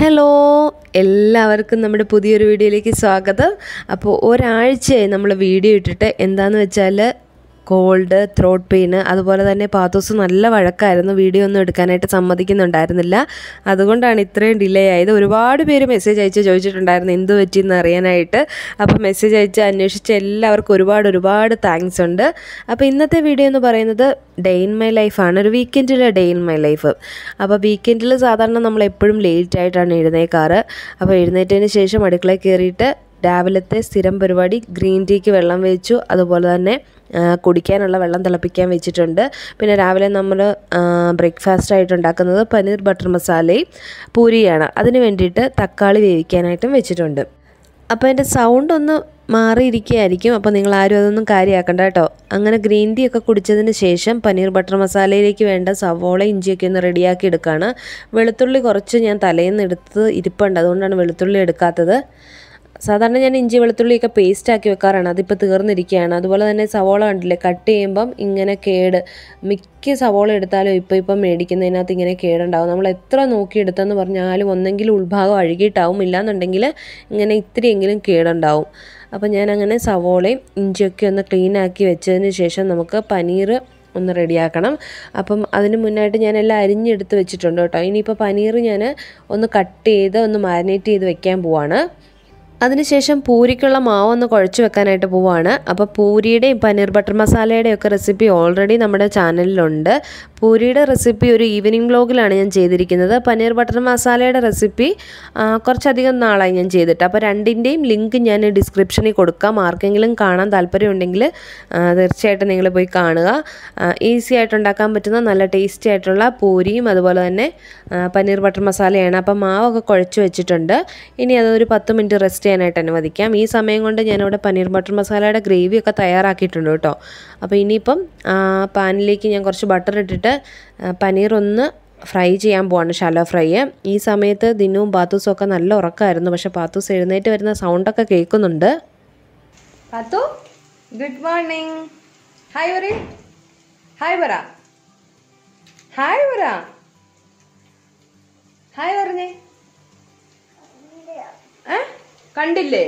hello എല്ലാവർക്കും നമ്മുടെ പുതിയൊരു വീഡിയോയിലേക്ക് സ്വാഗതം അപ്പോൾ ഒരാഴ്ചയായി നമ്മൾ വീഡിയോ ഇട്ടിട്ട് എന്താണെന്ന് വെച്ചാൽ കോൾഡ് ത്രോട്ട് പെയിന് അതുപോലെ തന്നെ പാത്തോസ് നല്ല വഴക്കായിരുന്നു വീഡിയോ ഒന്നും എടുക്കാനായിട്ട് സമ്മതിക്കുന്നുണ്ടായിരുന്നില്ല അതുകൊണ്ടാണ് ഇത്രയും ഡിലേ ആയത് ഒരുപാട് പേര് മെസ്സേജ് അയച്ച് ചോദിച്ചിട്ടുണ്ടായിരുന്നു എന്ത് പറ്റിയെന്ന് അറിയാനായിട്ട് അപ്പോൾ മെസ്സേജ് അയച്ച് അന്വേഷിച്ച എല്ലാവർക്കും ഒരുപാട് ഒരുപാട് താങ്ക്സ് ഉണ്ട് അപ്പോൾ ഇന്നത്തെ വീഡിയോ എന്ന് പറയുന്നത് ഡേ ഇൻ മൈ ലൈഫാണ് ഒരു വീക്കെൻഡിലെ ഡേ ഇൻ മൈ ലൈഫ് അപ്പോൾ വീക്കെൻഡിൽ സാധാരണ നമ്മൾ എപ്പോഴും ലേറ്റ് ആയിട്ടാണ് എഴുന്നേക്കാറ് അപ്പോൾ എഴുന്നേറ്റതിന് ശേഷം അടുക്കളയിൽ കയറിയിട്ട് രാവിലത്തെ സ്ഥിരം പരിപാടി ഗ്രീൻ ടീക്ക് വെള്ളം വെച്ചു അതുപോലെ തന്നെ കുടിക്കാനുള്ള വെള്ളം തിളപ്പിക്കാൻ വെച്ചിട്ടുണ്ട് പിന്നെ രാവിലെ നമ്മൾ ബ്രേക്ക്ഫാസ്റ്റ് ഉണ്ടാക്കുന്നത് പനീർ ബട്ടർ മസാലയും പൂരിയാണ് അതിന് വേണ്ടിയിട്ട് തക്കാളി വേവിക്കാനായിട്ടും വെച്ചിട്ടുണ്ട് അപ്പോൾ എൻ്റെ സൗണ്ട് ഒന്ന് മാറിയിരിക്കുകയായിരിക്കും അപ്പോൾ നിങ്ങൾ ആരും അതൊന്നും കാര്യമാക്കണ്ട കേട്ടോ അങ്ങനെ ഗ്രീൻ ടീ ഒക്കെ കുടിച്ചതിന് ശേഷം പനീർ ബട്ടർ മസാലയിലേക്ക് വേണ്ട സവോള ഇഞ്ചിയൊക്കെ ഒന്ന് റെഡിയാക്കി എടുക്കുകയാണ് വെളുത്തുള്ളി കുറച്ച് ഞാൻ തലേന്ന് എടുത്ത് ഇരിപ്പുണ്ട് അതുകൊണ്ടാണ് വെളുത്തുള്ളി എടുക്കാത്തത് സാധാരണ ഞാൻ ഇഞ്ചി വെളുത്തുള്ളിയൊക്കെ ആക്കി വെക്കാറാണ് അതിപ്പോൾ തീർന്നിരിക്കുകയാണ് അതുപോലെ തന്നെ സവോള കണ്ടില്ലേ കട്ട് ചെയ്യുമ്പം ഇങ്ങനെ കേട് മിക്ക സവോള എടുത്താലും ഇപ്പോൾ ഇപ്പം മേടിക്കുന്നതിനകത്ത് ഇങ്ങനെ കേടുണ്ടാവും നമ്മൾ എത്ര നോക്കിയെടുത്തെന്ന് പറഞ്ഞാലും ഒന്നെങ്കിലും ഉൾഭാഗം അഴുകിയിട്ടാവും ഇല്ലാന്നുണ്ടെങ്കിൽ ഇങ്ങനെ ഇത്തിരിയെങ്കിലും കേടുണ്ടാവും അപ്പോൾ ഞാൻ അങ്ങനെ സവോളയും ഇഞ്ചിയൊക്കെ ഒന്ന് ക്ലീനാക്കി വെച്ചതിന് ശേഷം നമുക്ക് പനീർ ഒന്ന് റെഡിയാക്കണം അപ്പം അതിന് മുന്നായിട്ട് ഞാൻ എല്ലാം അരിഞ്ഞെടുത്ത് വെച്ചിട്ടുണ്ട് കേട്ടോ ഇനിയിപ്പോൾ പനീർ ഞാൻ ഒന്ന് കട്ട് ചെയ്ത് ഒന്ന് മാരിനേറ്റ് ചെയ്ത് വെക്കാൻ പോവാണ് അതിനുശേഷം പൂരിക്കുള്ള മാവ് ഒന്ന് കുഴച്ച് വെക്കാനായിട്ട് പോവുകയാണ് അപ്പോൾ പൂരിയുടെയും പനീർ ബട്ടർ മസാലയുടെയും ഒക്കെ റെസിപ്പി ഓൾറെഡി നമ്മുടെ ചാനലിലുണ്ട് പൂരിയുടെ റെസിപ്പി ഒരു ഈവനിങ് ബ്ലോഗിലാണ് ഞാൻ ചെയ്തിരിക്കുന്നത് പനീർ ബട്ടർ മസാലയുടെ റെസിപ്പി കുറച്ചധികം നാളായി ഞാൻ ചെയ്തിട്ട് അപ്പോൾ രണ്ടിൻ്റെയും ലിങ്ക് ഞാൻ ഡിസ്ക്രിപ്ഷനിൽ കൊടുക്കാം ആർക്കെങ്കിലും കാണാൻ താല്പര്യമുണ്ടെങ്കിൽ തീർച്ചയായിട്ടും നിങ്ങൾ പോയി കാണുക ഈസി ആയിട്ട് ഉണ്ടാക്കാൻ പറ്റുന്ന നല്ല ടേസ്റ്റി ആയിട്ടുള്ള പൂരിയും അതുപോലെ തന്നെ പനീർ ബട്ടർ മസാലയാണ് അപ്പോൾ മാവൊക്കെ കുഴച്ച് വെച്ചിട്ടുണ്ട് ഇനി അതൊരു പത്ത് മിനിറ്റ് റെസ്റ്റ് ചെയ്യാനായിട്ട് അനുവദിക്കാം ഈ സമയം കൊണ്ട് ഞാനിവിടെ പനീർ ബട്ടർ മസാലയുടെ ഗ്രേവിയൊക്കെ തയ്യാറാക്കിയിട്ടുണ്ട് കേട്ടോ അപ്പോൾ ഇനിയിപ്പം പാനിലേക്ക് ഞാൻ കുറച്ച് ബട്ടർ ഇട്ടിട്ട് ഇട്ടിട്ട് ഒന്ന് ഫ്രൈ ചെയ്യാൻ പോവാണ് ഷാലോ ഫ്രൈ ഈ സമയത്ത് ദിനവും ബാത്തൂസും ഒക്കെ നല്ല ഉറക്കമായിരുന്നു പക്ഷെ ബാത്തൂസ് എഴുന്നേറ്റ് വരുന്ന സൗണ്ടൊക്കെ കേൾക്കുന്നുണ്ട് പാത്തു ഗുഡ് മോർണിംഗ് ഹായ് പറ ഹായ് പറ ഹായ് വറ ഹായ് പറഞ്ഞേ ഏ കണ്ടില്ലേ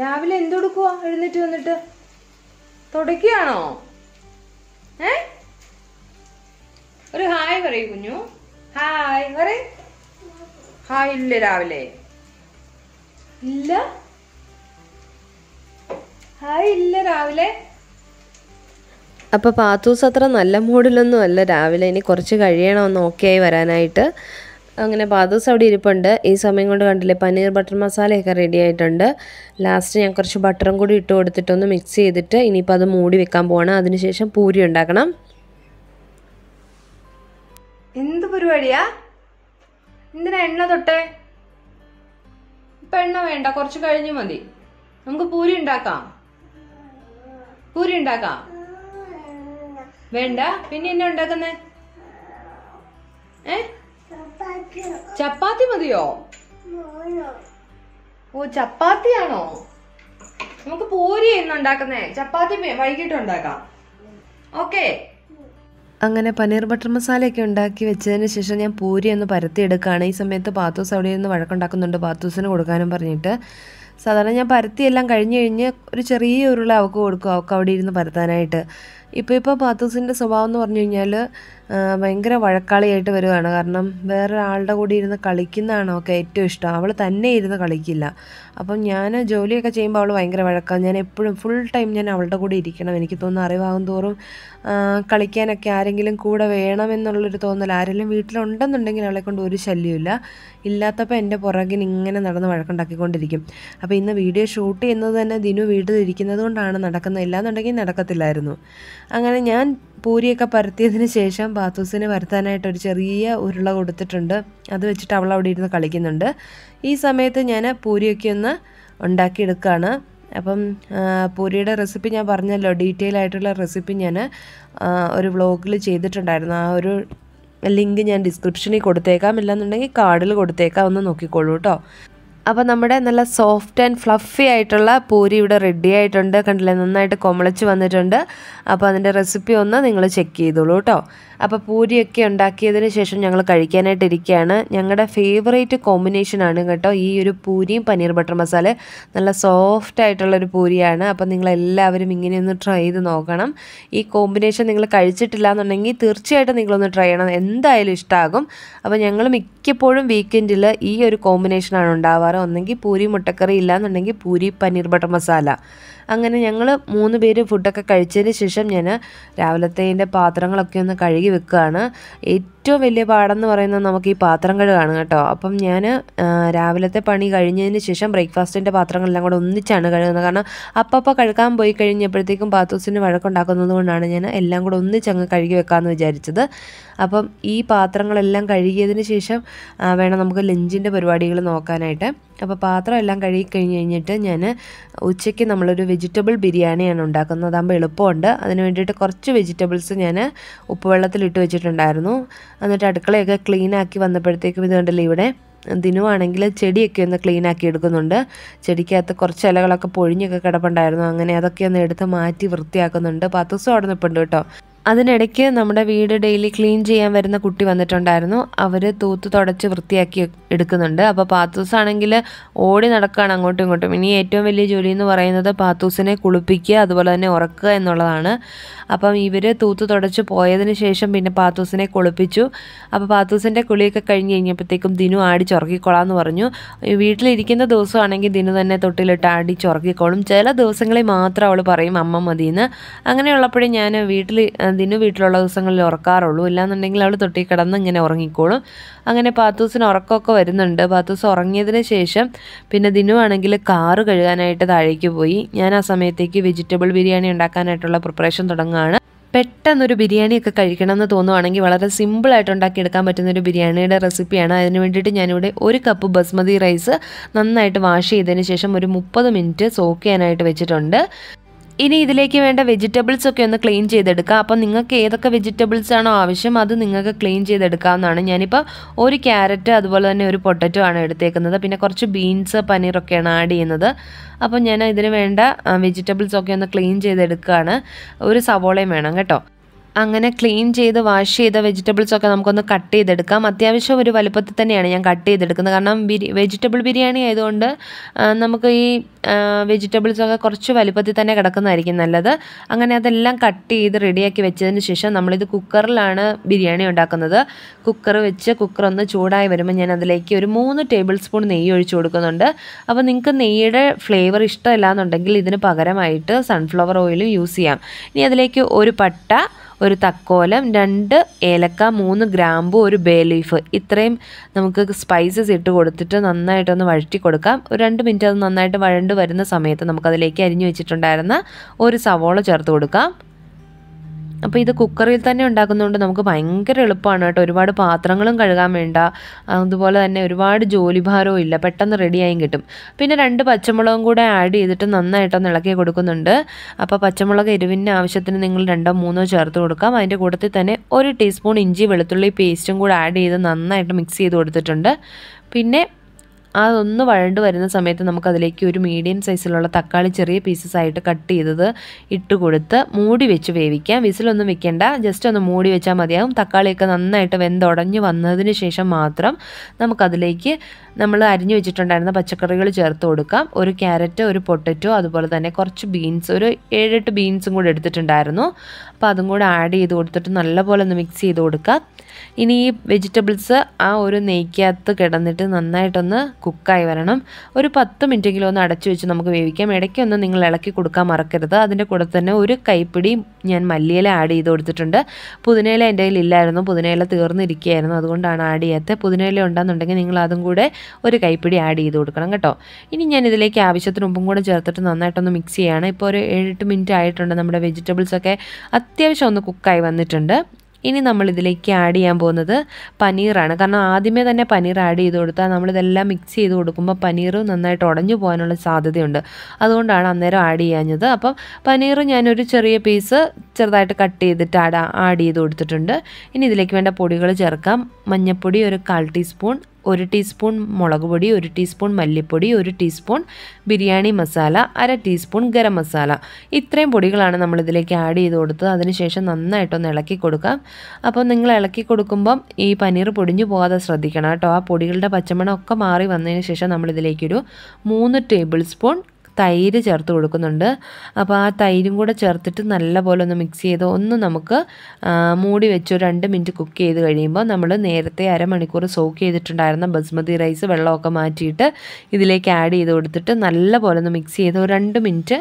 രാവിലെ എന്തെടുക്കുവാ എഴുന്നേറ്റ് വന്നിട്ട് തുടക്കുകയാണോ ഏ ഒരു ഹായ് പറയൂ കുഞ്ഞു ഹായ് പറയ ഹായ് ഇല്ല രാവിലെ ഇല്ല ഹായ് ഇല്ല രാവിലെ അപ്പോൾ പാത്തൂസ് അത്ര നല്ല മൂഡിലൊന്നും അല്ല രാവിലെ ഇനി കുറച്ച് കഴിയണമെന്ന് ഓക്കെ ആയി വരാനായിട്ട് അങ്ങനെ ബാദൂസ് അവിടെ ഇരിപ്പുണ്ട് ഈ സമയം കൊണ്ട് കണ്ടില്ലേ പനീർ ബട്ടർ മസാലയൊക്കെ റെഡി ആയിട്ടുണ്ട് ലാസ്റ്റ് ഞാൻ കുറച്ച് ബട്ടറും കൂടി ഇട്ട് കൊടുത്തിട്ടൊന്ന് മിക്സ് ചെയ്തിട്ട് ഇനിയിപ്പോൾ അത് മൂടി വെക്കാൻ പോവാണ് അതിനുശേഷം പൂരി ഉണ്ടാക്കണം എന്ത് പരിപാടിയാ എന്തിനാ എണ്ണ തൊട്ടേ ഇപ്പൊ എണ്ണ വേണ്ട കുറച്ച് കഴിഞ്ഞു മതി നമുക്ക് പൂരി ഉണ്ടാക്കാം പൂരി ഉണ്ടാക്കാം വേണ്ട പിന്നെ എന്നാ ഉണ്ടാക്കുന്നേ ഏ ചപ്പാത്തി മതിയോ ഓ ചപ്പാത്തിയാണോ നമുക്ക് പൂരി ഇന്ന് ഉണ്ടാക്കുന്നേ ചപ്പാത്തി വൈകിട്ട് ഉണ്ടാക്കാം ഓക്കേ അങ്ങനെ പനീർ ബട്ടർ മസാലയൊക്കെ ഉണ്ടാക്കി വെച്ചതിന് ശേഷം ഞാൻ പൂരി ഒന്ന് പരത്തിയെടുക്കുകയാണ് ഈ സമയത്ത് പാത്തൂസ് അവിടെ നിന്ന് വഴക്കുണ്ടാക്കുന്നുണ്ട് പാത്തൂസിന് കൊടുക്കാനും പറഞ്ഞിട്ട് സാധാരണ ഞാൻ പരത്തിയെല്ലാം കഴിഞ്ഞ് കഴിഞ്ഞ് ഒരു ചെറിയ ഉരുള അവക്ക് കൊടുക്കും അവക്ക് അവിടെ ഇരുന്ന് പരത്താനായിട്ട് ഇപ്പോൾ ഇപ്പോൾ പാത്തൂസിൻ്റെ സ്വഭാവം എന്ന് പറഞ്ഞു കഴിഞ്ഞാൽ ഭയങ്കര വഴക്കാളിയായിട്ട് വരുവാണ് കാരണം വേറൊരാളുടെ കൂടി ഇരുന്ന് കളിക്കുന്നതാണ് ഒക്കെ ഏറ്റവും ഇഷ്ടം അവൾ തന്നെ ഇരുന്ന് കളിക്കില്ല അപ്പം ഞാൻ ജോലിയൊക്കെ ചെയ്യുമ്പോൾ അവൾ ഭയങ്കര വഴക്കാണ് ഞാൻ എപ്പോഴും ഫുൾ ടൈം ഞാൻ അവളുടെ കൂടെ ഇരിക്കണം എനിക്ക് തോന്നുന്നു അറിവാകും തോറും കളിക്കാനൊക്കെ ആരെങ്കിലും കൂടെ വേണമെന്നുള്ളൊരു തോന്നൽ ആരെങ്കിലും വീട്ടിലുണ്ടെന്നുണ്ടെങ്കിൽ അവളെ കൊണ്ട് ഒരു ശല്യമില്ല ഇല്ലാത്തപ്പോൾ എൻ്റെ പുറകിന് ഇങ്ങനെ നടന്ന് വഴക്കുണ്ടാക്കിക്കൊണ്ടിരിക്കും അപ്പോൾ ഇന്ന് വീഡിയോ ഷൂട്ട് ചെയ്യുന്നത് തന്നെ ദിനു വീട്ടിലിരിക്കുന്നത് കൊണ്ടാണ് നടക്കുന്നത് ഇല്ലാന്നുണ്ടെങ്കിൽ നടക്കത്തില്ലായിരുന്നു അങ്ങനെ ഞാൻ പൂരിയൊക്കെ പരത്തിയതിന് ശേഷം ബാത്തൂസിന് വരുത്താനായിട്ട് ഒരു ചെറിയ ഉരുള കൊടുത്തിട്ടുണ്ട് അത് വെച്ചിട്ട് അവൾ അവിടെ ഇരുന്ന് കളിക്കുന്നുണ്ട് ഈ സമയത്ത് ഞാൻ പൂരിയൊക്കെ ഒന്ന് ഉണ്ടാക്കിയെടുക്കുകയാണ് അപ്പം പൂരിയുടെ റെസിപ്പി ഞാൻ പറഞ്ഞല്ലോ ഡീറ്റെയിൽ ആയിട്ടുള്ള റെസിപ്പി ഞാൻ ഒരു വ്ളോഗിൽ ചെയ്തിട്ടുണ്ടായിരുന്നു ആ ഒരു ലിങ്ക് ഞാൻ ഡിസ്ക്രിപ്ഷനിൽ കൊടുത്തേക്കാം ഇല്ലാന്നുണ്ടെങ്കിൽ കാർഡിൽ കൊടുത്തേക്കാം ഒന്ന് നോക്കിക്കോളൂ കേട്ടോ അപ്പോൾ നമ്മുടെ നല്ല സോഫ്റ്റ് ആൻഡ് ഫ്ലഫി ആയിട്ടുള്ള പൂരി ഇവിടെ റെഡി ആയിട്ടുണ്ട് കണ്ടില്ലേ നന്നായിട്ട് കൊമളച്ച് വന്നിട്ടുണ്ട് അപ്പോൾ അതിൻ്റെ റെസിപ്പി ഒന്ന് നിങ്ങൾ ചെക്ക് ചെയ്തോളൂ കേട്ടോ അപ്പോൾ പൂരിയൊക്കെ ഉണ്ടാക്കിയതിന് ശേഷം ഞങ്ങൾ കഴിക്കാനായിട്ട് ഇരിക്കുകയാണ് ഞങ്ങളുടെ ഫേവറേറ്റ് കോമ്പിനേഷനാണ് കേട്ടോ ഈ ഒരു പൂരിയും പനീർ ബട്ടർ മസാല നല്ല സോഫ്റ്റ് ആയിട്ടുള്ളൊരു പൂരിയാണ് അപ്പോൾ നിങ്ങളെല്ലാവരും ഇങ്ങനെ ഒന്ന് ട്രൈ ചെയ്ത് നോക്കണം ഈ കോമ്പിനേഷൻ നിങ്ങൾ കഴിച്ചിട്ടില്ല എന്നുണ്ടെങ്കിൽ തീർച്ചയായിട്ടും നിങ്ങളൊന്ന് ട്രൈ ചെയ്യണം എന്തായാലും ഇഷ്ടമാകും അപ്പോൾ ഞങ്ങൾ മിക്കപ്പോഴും വീക്കെൻഡിൽ ഈ ഒരു കോമ്പിനേഷനാണ് ഉണ്ടാവാറ് ഒന്നെങ്കിൽ പൂരി മുട്ടക്കറി ഇല്ല എന്നുണ്ടെങ്കിൽ പൂരി പനീർ ബട്ടർ മസാല അങ്ങനെ ഞങ്ങൾ മൂന്ന് പേര് ഫുഡൊക്കെ കഴിച്ചതിന് ശേഷം ഞാൻ രാവിലത്തെ പാത്രങ്ങളൊക്കെ ഒന്ന് കഴുകി വെക്കുകയാണ് ഏറ്റവും വലിയ പാടെന്ന് പറയുന്നത് നമുക്ക് ഈ പാത്രം കഴുകാണ് കേട്ടോ അപ്പം ഞാൻ രാവിലത്തെ പണി കഴിഞ്ഞതിന് ശേഷം ബ്രേക്ക്ഫാസ്റ്റിൻ്റെ പാത്രങ്ങളെല്ലാം കൂടെ ഒന്നിച്ചാണ് കഴുകുന്നത് കാരണം അപ്പപ്പോൾ കഴുകാൻ പോയി കഴിഞ്ഞപ്പോഴത്തേക്കും പാത്തൂസിന് വഴക്കുണ്ടാക്കുന്നത് കൊണ്ടാണ് ഞാൻ എല്ലാം കൂടെ ഒന്നിച്ചങ്ങ് കഴുകി വെക്കാമെന്ന് വിചാരിച്ചത് അപ്പം ഈ പാത്രങ്ങളെല്ലാം കഴുകിയതിന് ശേഷം വേണം നമുക്ക് ലഞ്ചിൻ്റെ പരിപാടികൾ നോക്കാനായിട്ട് അപ്പോൾ പാത്രം എല്ലാം കഴുകി കഴിഞ്ഞ് കഴിഞ്ഞിട്ട് ഞാൻ ഉച്ചയ്ക്ക് നമ്മളൊരു വെജിറ്റബിൾ ബിരിയാണിയാണ് ഉണ്ടാക്കുന്നത് അതാകുമ്പോൾ എളുപ്പമുണ്ട് അതിന് വേണ്ടിയിട്ട് കുറച്ച് വെജിറ്റബിൾസ് ഞാൻ ഉപ്പുവെള്ളത്തിൽ ഇട്ട് വെച്ചിട്ടുണ്ടായിരുന്നു എന്നിട്ട് അടുക്കളയൊക്കെ ക്ലീൻ ആക്കി വന്നപ്പോഴത്തേക്കും ഇത് ഇവിടെ ദിനുവാണെങ്കിൽ ചെടിയൊക്കെ ഒന്ന് ക്ലീൻ ആക്കി എടുക്കുന്നുണ്ട് ചെടിക്കകത്ത് കുറച്ച് ഇലകളൊക്കെ പൊഴിഞ്ഞൊക്കെ കിടപ്പുണ്ടായിരുന്നു അങ്ങനെ അതൊക്കെ ഒന്ന് എടുത്ത് മാറ്റി വൃത്തിയാക്കുന്നുണ്ട് പത്ത് ദിവസം അവിടെ നിൽപ്പുണ്ട് കേട്ടോ അതിനിടയ്ക്ക് നമ്മുടെ വീട് ഡെയിലി ക്ലീൻ ചെയ്യാൻ വരുന്ന കുട്ടി വന്നിട്ടുണ്ടായിരുന്നു അവർ തൂത്ത് തുടച്ച് വൃത്തിയാക്കി എടുക്കുന്നുണ്ട് അപ്പോൾ പാത്തൂസ് ആണെങ്കിൽ ഓടി നടക്കുകയാണ് അങ്ങോട്ടും ഇങ്ങോട്ടും ഇനി ഏറ്റവും വലിയ ജോലി എന്ന് പറയുന്നത് പാത്തൂസിനെ കുളിപ്പിക്കുക അതുപോലെ തന്നെ ഉറക്കുക എന്നുള്ളതാണ് അപ്പം ഇവർ തൂത്ത് തുടച്ച് പോയതിന് ശേഷം പിന്നെ പാത്തൂസിനെ കുളിപ്പിച്ചു അപ്പോൾ പാത്തൂസിൻ്റെ കുളിയൊക്കെ കഴിഞ്ഞ് കഴിഞ്ഞപ്പോഴത്തേക്കും ദിനു ആടിച്ചുറക്കിക്കോളാം പറഞ്ഞു വീട്ടിലിരിക്കുന്ന ദിവസമാണെങ്കിൽ ദിനു തന്നെ തൊട്ടിലിട്ട് ആടിച്ചുറക്കിക്കോളും ചില ദിവസങ്ങളിൽ മാത്രം അവൾ പറയും അമ്മ മതിയെന്ന് അങ്ങനെയുള്ളപ്പോഴേ ഞാൻ വീട്ടിൽ ദിനു വീട്ടിലുള്ള ദിവസങ്ങളിൽ ഉറക്കാറുള്ളൂ ഇല്ലാന്നുണ്ടെങ്കിൽ അവൾ തൊട്ടി കിടന്ന് ഇങ്ങനെ ഉറങ്ങിക്കോളും അങ്ങനെ പാത്തൂസിന് ഉറക്കമൊക്കെ വരുന്നുണ്ട് പാത്തൂസ് ഉറങ്ങിയതിന് ശേഷം പിന്നെ ദിനു ആണെങ്കിൽ കാറ് കഴുകാനായിട്ട് താഴേക്ക് പോയി ഞാൻ ആ സമയത്തേക്ക് വെജിറ്റബിൾ ബിരിയാണി ഉണ്ടാക്കാനായിട്ടുള്ള പ്രിപ്പറേഷൻ തുടങ്ങുകയാണ് പെട്ടെന്നൊരു ബിരിയാണിയൊക്കെ കഴിക്കണം എന്ന് തോന്നുവാണെങ്കിൽ വളരെ സിമ്പിളായിട്ട് ഉണ്ടാക്കിയെടുക്കാൻ പറ്റുന്ന ഒരു ബിരിയാണിയുടെ റെസിപ്പിയാണ് അതിന് വേണ്ടിയിട്ട് ഞാനിവിടെ ഒരു കപ്പ് ബസ്മതി റൈസ് നന്നായിട്ട് വാഷ് ചെയ്തതിന് ശേഷം ഒരു മുപ്പത് മിനിറ്റ് സോക്ക് ചെയ്യാനായിട്ട് വെച്ചിട്ടുണ്ട് ഇനി ഇതിലേക്ക് വേണ്ട വെജിറ്റബിൾസ് ഒക്കെ ഒന്ന് ക്ലീൻ ചെയ്തെടുക്കുക അപ്പോൾ നിങ്ങൾക്ക് ഏതൊക്കെ വെജിറ്റബിൾസ് ആണോ ആവശ്യം അത് നിങ്ങൾക്ക് ക്ലീൻ ചെയ്തെടുക്കാവുന്നതാണ് ഞാനിപ്പോൾ ഒരു ക്യാരറ്റ് അതുപോലെ തന്നെ ഒരു പൊട്ടറ്റോ ആണ് എടുത്തേക്കുന്നത് പിന്നെ കുറച്ച് ബീൻസ് പനീറൊക്കെയാണ് ആഡ് ചെയ്യുന്നത് അപ്പോൾ ഞാൻ ഇതിന് വേണ്ട വെജിറ്റബിൾസ് ഒക്കെ ഒന്ന് ക്ലീൻ ചെയ്തെടുക്കുകയാണ് ഒരു സവോളയും വേണം കേട്ടോ അങ്ങനെ ക്ലീൻ ചെയ്ത് വാഷ് ചെയ്ത വെജിറ്റബിൾസ് ഒക്കെ നമുക്കൊന്ന് കട്ട് ചെയ്തെടുക്കാം അത്യാവശ്യം ഒരു വലുപ്പത്തിൽ തന്നെയാണ് ഞാൻ കട്ട് ചെയ്തെടുക്കുന്നത് കാരണം ബിരി വെജിറ്റബിൾ ബിരിയാണി ആയതുകൊണ്ട് നമുക്ക് ഈ വെജിറ്റബിൾസൊക്കെ കുറച്ച് വലുപ്പത്തിൽ തന്നെ കിടക്കുന്നതായിരിക്കും നല്ലത് അങ്ങനെ അതെല്ലാം കട്ട് ചെയ്ത് റെഡിയാക്കി വെച്ചതിന് ശേഷം നമ്മളിത് കുക്കറിലാണ് ബിരിയാണി ഉണ്ടാക്കുന്നത് കുക്കർ വെച്ച് കുക്കർ ഒന്ന് ചൂടായി വരുമ്പോൾ ഞാൻ അതിലേക്ക് ഒരു മൂന്ന് ടേബിൾ സ്പൂൺ നെയ്യ് ഒഴിച്ചു കൊടുക്കുന്നുണ്ട് അപ്പോൾ നിങ്ങൾക്ക് നെയ്യുടെ ഫ്ലേവർ ഇഷ്ടമില്ല എന്നുണ്ടെങ്കിൽ ഇതിന് പകരമായിട്ട് സൺഫ്ലവർ ഓയിൽ യൂസ് ചെയ്യാം ഇനി അതിലേക്ക് ഒരു പട്ട ഒരു തക്കോലം രണ്ട് ഏലക്ക മൂന്ന് ഗ്രാമ്പു ഒരു ബേ ലീഫ് ഇത്രയും നമുക്ക് സ്പൈസസ് ഇട്ട് കൊടുത്തിട്ട് നന്നായിട്ടൊന്ന് വഴറ്റി കൊടുക്കാം ഒരു രണ്ട് മിനിറ്റ് അത് നന്നായിട്ട് വഴണ്ട് വഴണ്ട് വരുന്ന സമയത്ത് നമുക്കതിലേക്ക് അരിഞ്ഞു വെച്ചിട്ടുണ്ടായിരുന്ന ഒരു സവോള ചേർത്ത് കൊടുക്കാം അപ്പോൾ ഇത് കുക്കറിൽ തന്നെ ഉണ്ടാക്കുന്നതുകൊണ്ട് നമുക്ക് ഭയങ്കര എളുപ്പമാണ് കേട്ടോ ഒരുപാട് പാത്രങ്ങളും കഴുകാൻ വേണ്ട അതുപോലെ തന്നെ ഒരുപാട് ഭാരവും ഇല്ല പെട്ടെന്ന് റെഡിയായും കിട്ടും പിന്നെ രണ്ട് പച്ചമുളകും കൂടെ ആഡ് ചെയ്തിട്ട് നന്നായിട്ടൊന്ന് ഇളക്കി കൊടുക്കുന്നുണ്ട് അപ്പോൾ പച്ചമുളക് എരിവിൻ്റെ ആവശ്യത്തിന് നിങ്ങൾ രണ്ടോ മൂന്നോ ചേർത്ത് കൊടുക്കാം അതിൻ്റെ കൂട്ടത്തിൽ തന്നെ ഒരു ടീസ്പൂൺ ഇഞ്ചി വെളുത്തുള്ളി പേസ്റ്റും കൂടെ ആഡ് ചെയ്ത് നന്നായിട്ട് മിക്സ് ചെയ്ത് കൊടുത്തിട്ടുണ്ട് പിന്നെ അതൊന്ന് വഴണ്ട് വരുന്ന സമയത്ത് നമുക്കതിലേക്ക് ഒരു മീഡിയം സൈസിലുള്ള തക്കാളി ചെറിയ പീസസ് ആയിട്ട് കട്ട് ചെയ്തത് ഇട്ട് കൊടുത്ത് മൂടി വെച്ച് വേവിക്കാം വിസിലൊന്നും വെക്കേണ്ട ജസ്റ്റ് ഒന്ന് മൂടി വെച്ചാൽ മതിയാകും തക്കാളിയൊക്കെ നന്നായിട്ട് വെന്തുടഞ്ഞ് വന്നതിന് ശേഷം മാത്രം നമുക്കതിലേക്ക് നമ്മൾ അരിഞ്ഞു വെച്ചിട്ടുണ്ടായിരുന്ന പച്ചക്കറികൾ ചേർത്ത് കൊടുക്കാം ഒരു ക്യാരറ്റ് ഒരു പൊട്ടറ്റോ അതുപോലെ തന്നെ കുറച്ച് ബീൻസ് ഒരു ഏഴെട്ട് ബീൻസും കൂടെ എടുത്തിട്ടുണ്ടായിരുന്നു അപ്പോൾ അതും കൂടെ ആഡ് ചെയ്ത് കൊടുത്തിട്ട് നല്ലപോലെ ഒന്ന് മിക്സ് ചെയ്ത് കൊടുക്കുക ഇനി ഈ വെജിറ്റബിൾസ് ആ ഒരു നെയ്ക്കകത്ത് കിടന്നിട്ട് നന്നായിട്ടൊന്ന് കുക്കായി വരണം ഒരു പത്ത് മിനിറ്റെങ്കിലും ഒന്ന് അടച്ചു വെച്ച് നമുക്ക് വേവിക്കാം ഇടയ്ക്കൊന്ന് നിങ്ങൾ ഇളക്കി കൊടുക്കാൻ മറക്കരുത് അതിൻ്റെ കൂടെ തന്നെ ഒരു കൈപ്പിടി ഞാൻ മല്ലിയില ആഡ് ചെയ്ത് കൊടുത്തിട്ടുണ്ട് പുതിനയില എൻ്റെ കയ്യിൽ ഇല്ലായിരുന്നു പുതിനയില തീർന്നിരിക്കുകയായിരുന്നു അതുകൊണ്ടാണ് ആഡ് ചെയ്യാത്ത പുതിനയില ഉണ്ടെന്നുണ്ടെങ്കിൽ നിങ്ങൾ അതും കൂടെ ഒരു കൈപ്പിടി ആഡ് ചെയ്ത് കൊടുക്കണം കേട്ടോ ഇനി ഞാൻ ഇതിലേക്ക് ആവശ്യത്തിന് ഉപ്പും കൂടെ ചേർത്തിട്ട് നന്നായിട്ടൊന്ന് മിക്സ് ചെയ്യുകയാണ് ഇപ്പോൾ ഒരു ഏഴെട്ട് മിനിറ്റ് ആയിട്ടുണ്ട് നമ്മുടെ വെജിറ്റബിൾസൊക്കെ അത്യാവശ്യം ഒന്ന് കുക്കായി വന്നിട്ടുണ്ട് ഇനി നമ്മളിതിലേക്ക് ആഡ് ചെയ്യാൻ പോകുന്നത് പനീറാണ് കാരണം ആദ്യമേ തന്നെ പനീർ ആഡ് ചെയ്ത് കൊടുത്താൽ നമ്മളിതെല്ലാം മിക്സ് ചെയ്ത് കൊടുക്കുമ്പോൾ പനീർ നന്നായിട്ട് ഉടഞ്ഞു പോകാനുള്ള സാധ്യതയുണ്ട് അതുകൊണ്ടാണ് അന്നേരം ആഡ് ചെയ്യാഞ്ഞത് അപ്പം പനീർ ഞാനൊരു ചെറിയ പീസ് ചെറുതായിട്ട് കട്ട് ചെയ്തിട്ട് ആഡ് ആഡ് ചെയ്ത് കൊടുത്തിട്ടുണ്ട് ഇനി ഇതിലേക്ക് വേണ്ട പൊടികൾ ചേർക്കാം മഞ്ഞൾപ്പൊടി ഒരു കാൽ ടീസ്പൂൺ ഒരു ടീസ്പൂൺ മുളക് പൊടി ഒരു ടീസ്പൂൺ മല്ലിപ്പൊടി ഒരു ടീസ്പൂൺ ബിരിയാണി മസാല അര ടീസ്പൂൺ ഗരം മസാല ഇത്രയും പൊടികളാണ് നമ്മളിതിലേക്ക് ആഡ് ചെയ്ത് കൊടുത്തത് അതിനുശേഷം നന്നായിട്ടൊന്ന് ഇളക്കി കൊടുക്കാം അപ്പോൾ നിങ്ങൾ ഇളക്കി കൊടുക്കുമ്പം ഈ പനീർ പൊടിഞ്ഞു പോകാതെ ശ്രദ്ധിക്കണം കേട്ടോ ആ പൊടികളുടെ പച്ചമണമൊക്കെ മാറി വന്നതിന് ശേഷം നമ്മളിതിലേക്കൊരു മൂന്ന് ടേബിൾ സ്പൂൺ തൈര് ചേർത്ത് കൊടുക്കുന്നുണ്ട് അപ്പോൾ ആ തൈരും കൂടെ ചേർത്തിട്ട് നല്ലപോലെ ഒന്ന് മിക്സ് ചെയ്ത് ഒന്ന് നമുക്ക് മൂടി വെച്ചു രണ്ട് മിനിറ്റ് കുക്ക് ചെയ്ത് കഴിയുമ്പോൾ നമ്മൾ നേരത്തെ അരമണിക്കൂർ സോക്ക് ചെയ്തിട്ടുണ്ടായിരുന്ന ബസ്മതി റൈസ് വെള്ളമൊക്കെ മാറ്റിയിട്ട് ഇതിലേക്ക് ആഡ് ചെയ്ത് കൊടുത്തിട്ട് നല്ലപോലെ ഒന്ന് മിക്സ് ചെയ്ത് ഒരു രണ്ട് മിനിറ്റ്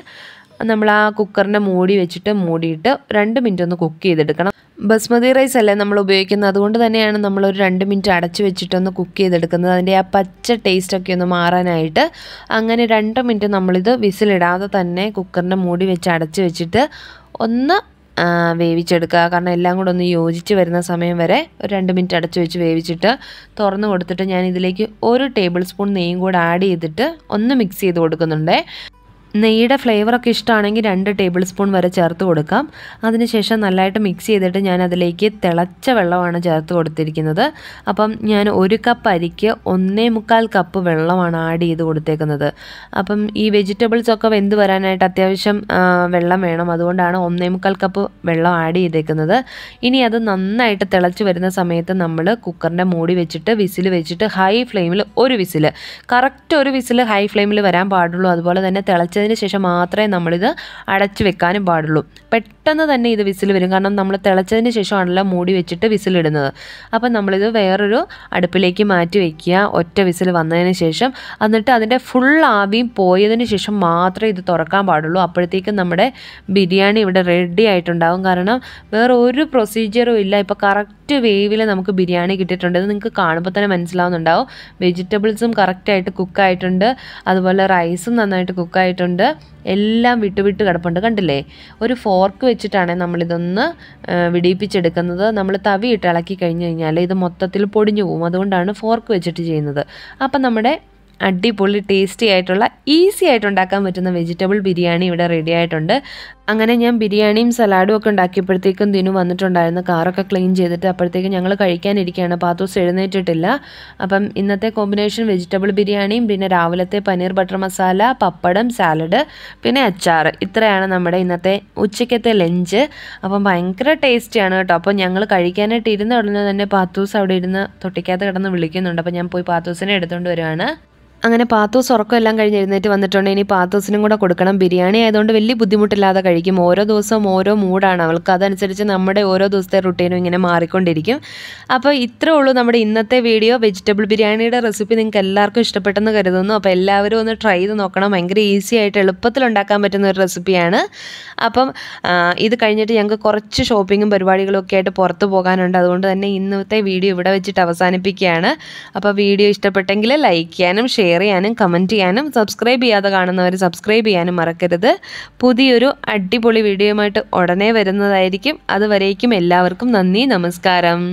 നമ്മൾ ആ കുക്കറിൻ്റെ മൂടി വെച്ചിട്ട് മൂടിയിട്ട് രണ്ട് മിനിറ്റ് ഒന്ന് കുക്ക് ചെയ്തെടുക്കണം ബസ്മതി റൈസ് അല്ലേ നമ്മൾ ഉപയോഗിക്കുന്നത് അതുകൊണ്ട് തന്നെയാണ് നമ്മൾ ഒരു രണ്ട് മിനിറ്റ് അടച്ചു വെച്ചിട്ടൊന്ന് കുക്ക് ചെയ്തെടുക്കുന്നത് അതിൻ്റെ ആ പച്ച ടേസ്റ്റൊക്കെ ഒന്ന് മാറാനായിട്ട് അങ്ങനെ രണ്ട് മിനിറ്റ് നമ്മളിത് വിസിലിടാതെ തന്നെ കുക്കറിൻ്റെ മൂടി വെച്ച് അടച്ച് വെച്ചിട്ട് ഒന്ന് വേവിച്ചെടുക്കുക കാരണം എല്ലാം കൂടെ ഒന്ന് യോജിച്ച് വരുന്ന സമയം വരെ ഒരു രണ്ട് മിനിറ്റ് അടച്ചു വെച്ച് വേവിച്ചിട്ട് തുറന്ന് കൊടുത്തിട്ട് ഞാൻ ഇതിലേക്ക് ഒരു ടേബിൾ സ്പൂൺ നെയ്യും കൂടെ ആഡ് ചെയ്തിട്ട് ഒന്ന് മിക്സ് ചെയ്ത് കൊടുക്കുന്നുണ്ട് നെയ്യുടെ ഫ്ലേവറൊക്കെ ഇഷ്ടമാണെങ്കിൽ രണ്ട് ടേബിൾ സ്പൂൺ വരെ ചേർത്ത് കൊടുക്കാം അതിനുശേഷം നല്ലതായിട്ട് മിക്സ് ചെയ്തിട്ട് ഞാൻ അതിലേക്ക് തിളച്ച വെള്ളമാണ് ചേർത്ത് കൊടുത്തിരിക്കുന്നത് അപ്പം ഞാൻ ഒരു കപ്പ് അരിക്ക് ഒന്നേ മുക്കാൽ കപ്പ് വെള്ളമാണ് ആഡ് ചെയ്ത് കൊടുത്തേക്കുന്നത് അപ്പം ഈ വെജിറ്റബിൾസ് ഒക്കെ വെന്ത് വരാനായിട്ട് അത്യാവശ്യം വെള്ളം വേണം അതുകൊണ്ടാണ് ഒന്നേ മുക്കാൽ കപ്പ് വെള്ളം ആഡ് ചെയ്തേക്കുന്നത് ഇനി അത് നന്നായിട്ട് തിളച്ച് വരുന്ന സമയത്ത് നമ്മൾ കുക്കറിൻ്റെ മൂടി വെച്ചിട്ട് വിസിൽ വെച്ചിട്ട് ഹൈ ഫ്ലെയിമിൽ ഒരു വിസിൽ കറക്റ്റ് ഒരു വിസിൽ ഹൈ ഫ്ലെയിമിൽ വരാൻ പാടുള്ളൂ അതുപോലെ തന്നെ തിളച്ച് വെച്ചതിന് ശേഷം മാത്രമേ നമ്മളിത് അടച്ചു വെക്കാനും പാടുള്ളൂ പെട്ടെന്ന് പെട്ടെന്ന് തന്നെ ഇത് വിസിൽ വരും കാരണം നമ്മൾ തിളച്ചതിന് ശേഷമാണല്ലോ മൂടി വെച്ചിട്ട് വിസിലിടുന്നത് അപ്പം നമ്മളിത് വേറൊരു അടുപ്പിലേക്ക് മാറ്റി വയ്ക്കുക ഒറ്റ വിസിൽ വന്നതിന് ശേഷം എന്നിട്ട് അതിൻ്റെ ഫുൾ ആവിയും പോയതിന് ശേഷം മാത്രമേ ഇത് തുറക്കാൻ പാടുള്ളൂ അപ്പോഴത്തേക്കും നമ്മുടെ ബിരിയാണി ഇവിടെ റെഡി ആയിട്ടുണ്ടാകും കാരണം വേറെ ഒരു പ്രൊസീജിയറും ഇല്ല ഇപ്പോൾ കറക്റ്റ് വേവിൽ നമുക്ക് ബിരിയാണി കിട്ടിയിട്ടുണ്ട് ഇത് നിങ്ങൾക്ക് കാണുമ്പോൾ തന്നെ മനസ്സിലാവുന്നുണ്ടാവും വെജിറ്റബിൾസും കറക്റ്റായിട്ട് കുക്കായിട്ടുണ്ട് അതുപോലെ റൈസും നന്നായിട്ട് കുക്കായിട്ടുണ്ട് എല്ലാം വിട്ടുവിട്ട് കിടപ്പുണ്ട് കണ്ടില്ലേ ഒരു ഫോർക്ക് വെച്ചിട്ടാണ് നമ്മളിതൊന്ന് വിടിയിപ്പിച്ചെടുക്കുന്നത് നമ്മൾ തവി ഇളക്കി കഴിഞ്ഞ് കഴിഞ്ഞാൽ ഇത് മൊത്തത്തിൽ പൊടിഞ്ഞു പോകും അതുകൊണ്ടാണ് ഫോർക്ക് വെച്ചിട്ട് ചെയ്യുന്നത് അപ്പം നമ്മുടെ അടിപൊളി ടേസ്റ്റി ആയിട്ടുള്ള ഈസി ആയിട്ട് ഉണ്ടാക്കാൻ പറ്റുന്ന വെജിറ്റബിൾ ബിരിയാണി ഇവിടെ റെഡി ആയിട്ടുണ്ട് അങ്ങനെ ഞാൻ ബിരിയാണിയും സലാഡും ഒക്കെ ഉണ്ടാക്കിയപ്പോഴത്തേക്കും ദിനു വന്നിട്ടുണ്ടായിരുന്നു കാറൊക്കെ ക്ലീൻ ചെയ്തിട്ട് അപ്പോഴത്തേക്കും ഞങ്ങൾ കഴിക്കാനിരിക്കുകയാണ് പാത്തോസ് എഴുന്നേറ്റിട്ടില്ല അപ്പം ഇന്നത്തെ കോമ്പിനേഷൻ വെജിറ്റബിൾ ബിരിയാണിയും പിന്നെ രാവിലത്തെ പനീർ ബട്ടർ മസാല പപ്പടം സാലഡ് പിന്നെ അച്ചാർ ഇത്രയാണ് നമ്മുടെ ഇന്നത്തെ ഉച്ചക്കത്തെ ലഞ്ച് അപ്പം ഭയങ്കര ടേസ്റ്റിയാണ് കേട്ടോ അപ്പോൾ ഞങ്ങൾ കഴിക്കാനായിട്ട് ഇരുന്ന ഉടനെ തന്നെ പാത്തൂസ് അവിടെ ഇരുന്ന് തൊട്ടിക്കാത്ത കിടന്ന് വിളിക്കുന്നുണ്ട് അപ്പോൾ ഞാൻ പോയി പാത്തൂസിനെ എടുത്തുകൊണ്ട് വരുവാണ് അങ്ങനെ പാത്തൂസ് ഉറക്കമെല്ലാം കഴിഞ്ഞ് എഴുന്നേറ്റ് വന്നിട്ടുണ്ട് ഇനി പാത്തൂസിനും കൂടെ കൊടുക്കണം ബിരിയാണി ആയതുകൊണ്ട് വലിയ ബുദ്ധിമുട്ടില്ലാതെ കഴിക്കും ഓരോ ദിവസവും ഓരോ മൂഡാണ് അവൾക്ക് അതനുസരിച്ച് നമ്മുടെ ഓരോ ദിവസത്തെ റുട്ടീനും ഇങ്ങനെ മാറിക്കൊണ്ടിരിക്കും അപ്പോൾ ഇത്രേ ഉള്ളൂ നമ്മുടെ ഇന്നത്തെ വീഡിയോ വെജിറ്റബിൾ ബിരിയാണിയുടെ റെസിപ്പി നിങ്ങൾക്ക് എല്ലാവർക്കും ഇഷ്ടപ്പെട്ടെന്ന് കരുതുന്നു അപ്പോൾ എല്ലാവരും ഒന്ന് ട്രൈ ചെയ്ത് നോക്കണം ഭയങ്കര ഈസി ആയിട്ട് എളുപ്പത്തിൽ ഉണ്ടാക്കാൻ പറ്റുന്ന ഒരു റെസിപ്പിയാണ് അപ്പം ഇത് കഴിഞ്ഞിട്ട് ഞങ്ങൾക്ക് കുറച്ച് ഷോപ്പിങ്ങും പരിപാടികളും ഒക്കെ ആയിട്ട് പുറത്ത് പോകാനുണ്ട് അതുകൊണ്ട് തന്നെ ഇന്നത്തെ വീഡിയോ ഇവിടെ വെച്ചിട്ട് അവസാനിപ്പിക്കുകയാണ് അപ്പോൾ വീഡിയോ ഇഷ്ടപ്പെട്ടെങ്കിൽ ലൈക്ക് ചെയ്യാനും ഷെയർ ഷെയർ ചെയ്യാനും കമൻറ്റ് ചെയ്യാനും സബ്സ്ക്രൈബ് ചെയ്യാതെ കാണുന്നവർ സബ്സ്ക്രൈബ് ചെയ്യാനും മറക്കരുത് പുതിയൊരു അടിപൊളി വീഡിയോയുമായിട്ട് ഉടനെ വരുന്നതായിരിക്കും അതുവരേക്കും എല്ലാവർക്കും നന്ദി നമസ്കാരം